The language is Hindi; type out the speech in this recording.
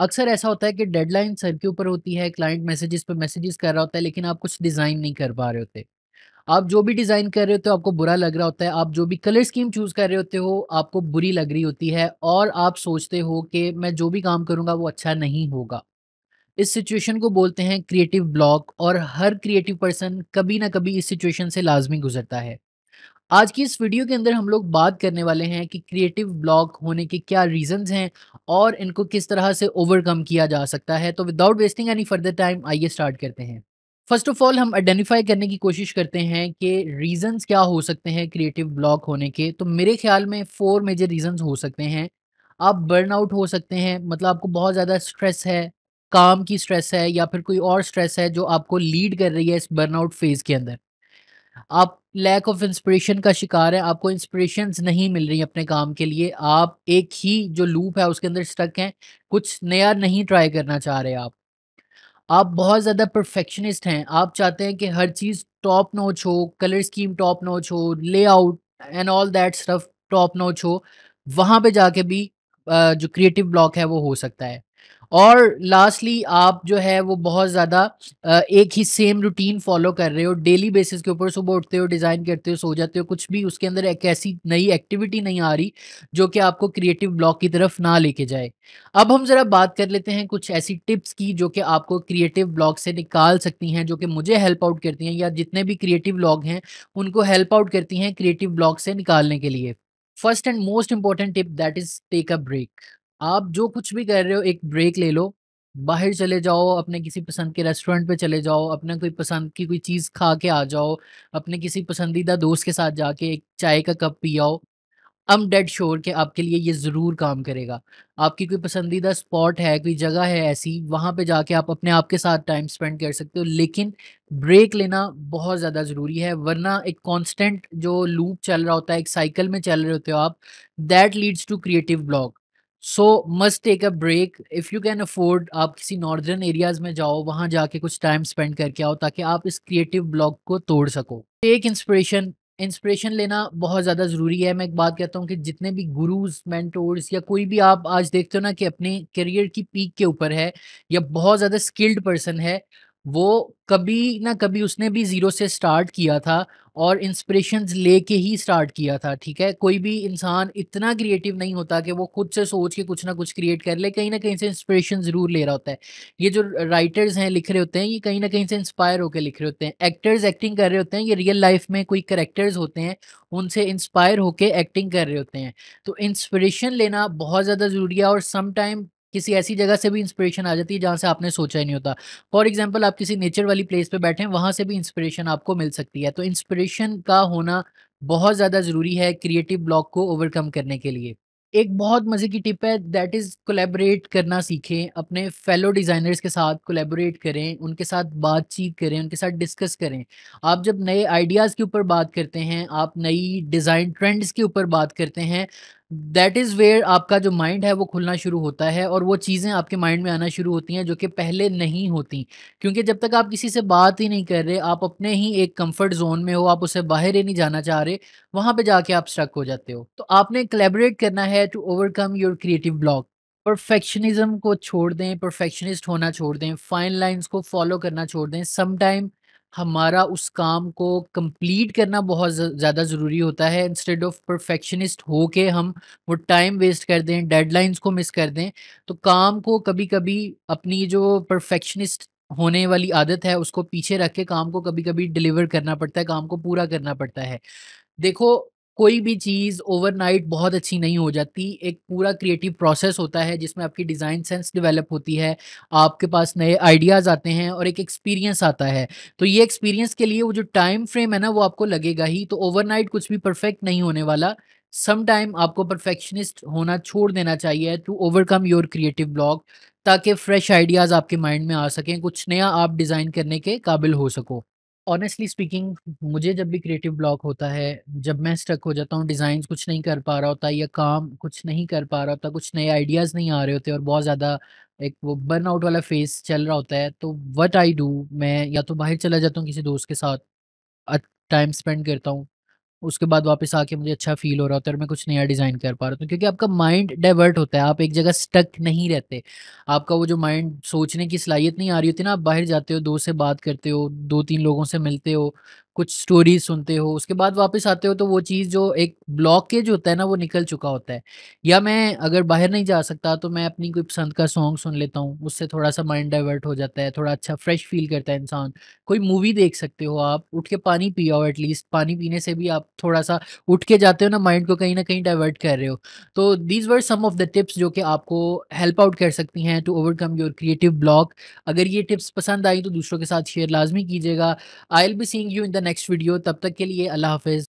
अक्सर ऐसा होता है कि डेडलाइन सर के ऊपर होती है क्लाइंट मैसेजेस पे मैसेजेस कर रहा होता है लेकिन आप कुछ डिज़ाइन नहीं कर पा रहे होते आप जो भी डिज़ाइन कर रहे होते हो आपको बुरा लग रहा होता है आप जो भी कलर स्कीम चूज़ कर रहे होते हो आपको बुरी लग रही होती है और आप सोचते हो कि मैं जो भी काम करूँगा वो अच्छा नहीं होगा इस सिचुएशन को बोलते हैं क्रिएटिव ब्लॉक और हर क्रिएटिव पर्सन कभी ना कभी इस सिचुएशन से लाजमी गुजरता है आज की इस वीडियो के अंदर हम लोग बात करने वाले हैं कि क्रिएटिव ब्लॉक होने के क्या रीजंस हैं और इनको किस तरह से ओवरकम किया जा सकता है तो without wasting any further time आइए स्टार्ट करते हैं फर्स्ट ऑफ ऑल हम आइडेंटिफाई करने की कोशिश करते हैं कि रीजंस क्या हो सकते हैं क्रिएटिव ब्लॉक होने के तो मेरे ख्याल में फोर मेजर रीजन हो सकते हैं आप बर्नआउट हो सकते हैं मतलब आपको बहुत ज़्यादा स्ट्रेस है काम की स्ट्रेस है या फिर कोई और स्ट्रेस है जो आपको लीड कर रही है इस बर्नआउट फेज़ के अंदर आप लैक ऑफ इंस्पिरेशन का शिकार है आपको इंस्पिरेशन नहीं मिल रही अपने काम के लिए आप एक ही जो लूप है उसके अंदर स्टक हैं कुछ नया नहीं ट्राई करना चाह रहे आप आप बहुत ज़्यादा परफेक्शनिस्ट हैं आप चाहते हैं कि हर चीज़ टॉप नोच हो कलर स्कीम टॉप नोच हो layout and all that stuff top notch हो वहाँ पे जाके भी जो क्रिएटिव ब्लॉक है वो हो सकता है और लास्टली आप जो है वो बहुत ज़्यादा एक ही सेम रूटीन फॉलो कर रहे हो डेली बेसिस के ऊपर सुबह उठते हो डिज़ाइन करते हो सो जाते हो कुछ भी उसके अंदर एक ऐसी नई एक्टिविटी नहीं आ रही जो कि आपको क्रिएटिव ब्लॉक की तरफ ना लेके जाए अब हम ज़रा बात कर लेते हैं कुछ ऐसी टिप्स की जो कि आपको क्रिएटिव ब्लॉक से निकाल सकती हैं जो कि मुझे हेल्प आउट करती हैं या जितने भी क्रिएटिव ब्लॉग हैं उनको हेल्प आउट करती हैं क्रिएटिव ब्लॉक से निकालने के लिए first and most important tip that is take a break आप जो कुछ भी कर रहे हो एक ब्रेक ले लो बाहर चले जाओ अपने किसी पसंद के रेस्टोरेंट पे चले जाओ अपने कोई पसंद की कोई चीज़ खा के आ जाओ अपने किसी पसंदीदा दोस्त के साथ जाके एक चाय का कप पी आओ एम डेड श्योर कि आपके लिए ये ज़रूर काम करेगा आपकी कोई पसंदीदा स्पॉट है कोई जगह है ऐसी वहाँ पे जाके आप अपने आप के साथ टाइम स्पेंड कर सकते हो लेकिन ब्रेक लेना बहुत ज़्यादा ज़रूरी है वरना एक कांस्टेंट जो लूप चल रहा होता है एक साइकिल में चल रहे होते हो आप that leads to creative block so must take a break if you can afford आप किसी नॉर्दर्न एरियाज़ में जाओ वहाँ जाके कुछ टाइम स्पेंड करके आओ ताकि आप इस क्रिएटिव ब्लॉक को तोड़ सको टेक इंस्परेशन इंस्परेशन लेना बहुत ज़्यादा ज़रूरी है मैं एक बात कहता हूँ कि जितने भी गुरुज मैंटोर्स या कोई भी आप आज देखते हो ना कि अपने करियर की पीक के ऊपर है या बहुत ज़्यादा स्किल्ड पर्सन है वो कभी ना कभी उसने भी ज़ीरो से स्टार्ट किया था और इंस्पिरेशन लेके ही स्टार्ट किया था ठीक है कोई भी इंसान इतना क्रिएटिव नहीं होता कि वो खुद से सोच के कुछ ना कुछ क्रिएट कर ले कहीं ना कहीं से इंस्पिरेशन ज़रूर ले रहा होता है ये जो राइटर्स हैं लिख रहे होते हैं ये कहीं ना कहीं से इंस्पायर होकर लिख रहे होते हैं एक्टर्स एक्टिंग कर रहे होते हैं ये रियल लाइफ में कोई करेक्टर्स होते हैं उनसे इंस्पायर होकर एक्टिंग कर रहे होते हैं तो इंस्परेशन लेना बहुत ज़्यादा ज़रूरी है और समटाइम किसी ऐसी जगह से भी इंस्पिरेशन आ जाती है जहाँ से आपने सोचा ही नहीं होता फॉर एग्जाम्पल आप किसी नेचर वाली प्लेस पे बैठे हैं वहाँ से भी इंस्पिरेशन आपको मिल सकती है तो इंस्पिरेशन का होना बहुत ज़्यादा ज़रूरी है क्रिएटिव ब्लॉक को ओवरकम करने के लिए एक बहुत मज़े की टिप है दैट इज़ कोलेबरेट करना सीखें अपने फेलो डिज़ाइनर्स के साथ कोलेबरेट करें उनके साथ बातचीत करें उनके साथ डिस्कस करें आप जब नए आइडियाज़ के ऊपर बात करते हैं आप नई डिज़ाइन ट्रेंड्स के ऊपर बात करते हैं दैट इज़ वेयर आपका जो माइंड है वो खुलना शुरू होता है और वो चीज़ें आपके माइंड में आना शुरू होती हैं जो कि पहले नहीं होती क्योंकि जब तक आप किसी से बात ही नहीं कर रहे आप अपने ही एक कंफर्ट जोन में हो आप उसे बाहर ही नहीं जाना चाह रहे वहाँ पे जाके आप स्ट्रक हो जाते हो तो आपने कलेबरेट करना है to overcome your creative block perfectionism को छोड़ दें परफेक्शनिस्ट होना छोड़ दें फाइन लाइंस को फॉलो करना छोड़ दें समटाइम हमारा उस काम को कंप्लीट करना बहुत ज़्यादा ज़रूरी होता है इंस्टेड ऑफ परफेक्शनिस्ट हो के हम वो टाइम वेस्ट कर दें डेडलाइंस को मिस कर दें तो काम को कभी कभी अपनी जो परफेक्शनिस्ट होने वाली आदत है उसको पीछे रख के काम को कभी कभी डिलीवर करना पड़ता है काम को पूरा करना पड़ता है देखो कोई भी चीज़ ओवरनाइट बहुत अच्छी नहीं हो जाती। एक पूरा क्रिएटिव प्रोसेस होता है जिसमें आपकी डिज़ाइन सेंस डेवलप होती है, आपके पास नए आइडियाज़ आते हैं और एक एक्सपीरियंस आता है। तो ये एक्सपीरियंस के लिए वो जो टाइम फ्रेम है ना, वो आपको लगेगा ही। तो ओवरनाइट कुछ भी परफ़ेक्ट नहीं होने वाला। सम टाइम आपको परफ़ेक्शनिस्ट होना छोड़ देना चाहिए to overcome your creative block ताकि फ्रेश आइडियाज़ आपके माइंड में आ सकें, कुछ नया आप डिज़ाइन करने के काबिल हो सको। ऑनेस्टली स्पीकिंग मुझे जब भी क्रिएटिव ब्लॉक होता है, जब मैं स्टक हो जाता हूँ, डिज़ाइन कुछ नहीं कर पा रहा होता या काम कुछ नहीं कर पा रहा होता, कुछ नए आइडियाज़ नहीं आ रहे होते और बहुत ज़्यादा एक वो बर्नआउट वाला फेस चल रहा होता है, तो वट आई डू मैं या तो बाहर चला जाता हूँ किसी दोस्त के साथ टाइम स्पेंड करता हूँ उसके बाद वापस आके मुझे अच्छा फील हो रहा होता है और मैं कुछ नया डिज़ाइन कर पा रहा हूँ क्योंकि आपका माइंड डाइवर्ट होता है आप एक जगह स्टक नहीं रहते आपका वो जो माइंड सोचने की सलाहियत नहीं आ रही होती ना आप बाहर जाते हो दो से बात करते हो दो तीन लोगों से मिलते हो कुछ स्टोरी सुनते हो उसके बाद वापस आते हो तो वो चीज़ जो एक ब्लॉकेज होता है ना वो निकल चुका होता है या मैं अगर बाहर नहीं जा सकता तो मैं अपनी कोई पसंद का सॉन्ग सुन लेता हूँ उससे थोड़ा सा माइंड डाइवर्ट हो जाता है थोड़ा अच्छा फ्रेश फील करता है इंसान कोई मूवी देख सकते हो आप उठ के पानी पियो एटलीस्ट पानी पीने से भी आप थोड़ा सा उठ के जाते हो ना माइंड को कहीं ना कहीं डाइवर्ट कर रहे हो तो these were some of the tips जो कि आपको हेल्प आउट कर सकती हैं to overcome your creative block अगर ये टिप्स पसंद आई तो दूसरों के साथ शेयर लाजमी कीजिएगा I'll be seeing you in the next video तब तक के लिए अल्लाह हाफिज़